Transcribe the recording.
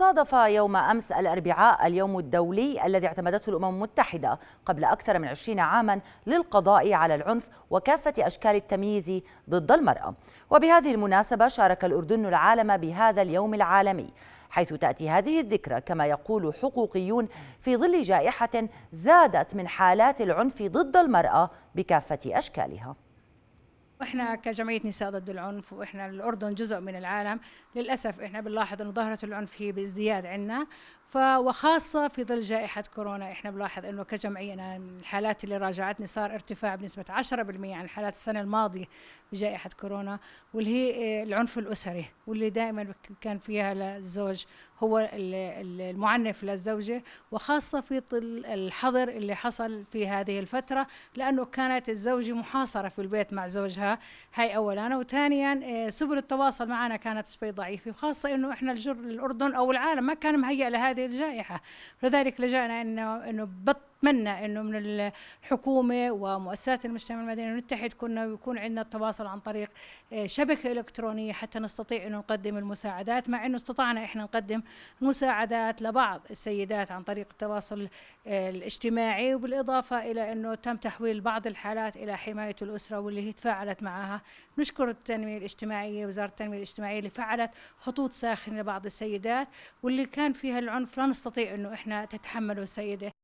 صادف يوم أمس الأربعاء اليوم الدولي الذي اعتمدته الأمم المتحدة قبل أكثر من 20 عاما للقضاء على العنف وكافة أشكال التمييز ضد المرأة وبهذه المناسبة شارك الأردن العالم بهذا اليوم العالمي حيث تأتي هذه الذكرى كما يقول حقوقيون في ظل جائحة زادت من حالات العنف ضد المرأة بكافة أشكالها واحنا كجمعيه نساء ضد العنف واحنا الاردن جزء من العالم للاسف احنا بنلاحظ انه ظاهره العنف هي بازدياد عندنا وخاصة في ظل جائحة كورونا احنا بنلاحظ انه كجمعية أنا الحالات اللي راجعتني صار ارتفاع بنسبة 10% عن الحالات السنة الماضية بجائحة كورونا واللي هي العنف الأسري واللي دائما كان فيها للزوج هو المعنف للزوجة وخاصة في ظل الحظر اللي حصل في هذه الفترة لأنه كانت الزوجة محاصرة في البيت مع زوجها هاي أولا وثانيا آه، سبل التواصل معنا كانت شوي ضعيفة وخاصة أنه إحنا الجر الأردن أو العالم ما كان مهيأ لهذه هذه الجائحه لذلك لجأنا انه انه بط نتمنى انه من الحكومه ومؤسسات المجتمع المدني نتحد كنا ويكون عندنا التواصل عن طريق آه، شبكه الكترونيه حتى نستطيع انه نقدم المساعدات مع انه استطعنا احنا نقدم مساعدات لبعض السيدات عن طريق التواصل آه، الاجتماعي وبالاضافه الى انه تم تحويل بعض الحالات الى حمايه الاسره واللي هي تفاعلت معها نشكر التنميه الاجتماعيه وزاره التنميه الاجتماعيه اللي فعلت خطوط ساخنه لبعض السيدات واللي كان فيها العنف لا نستطيع انه احنا تتحمله السيده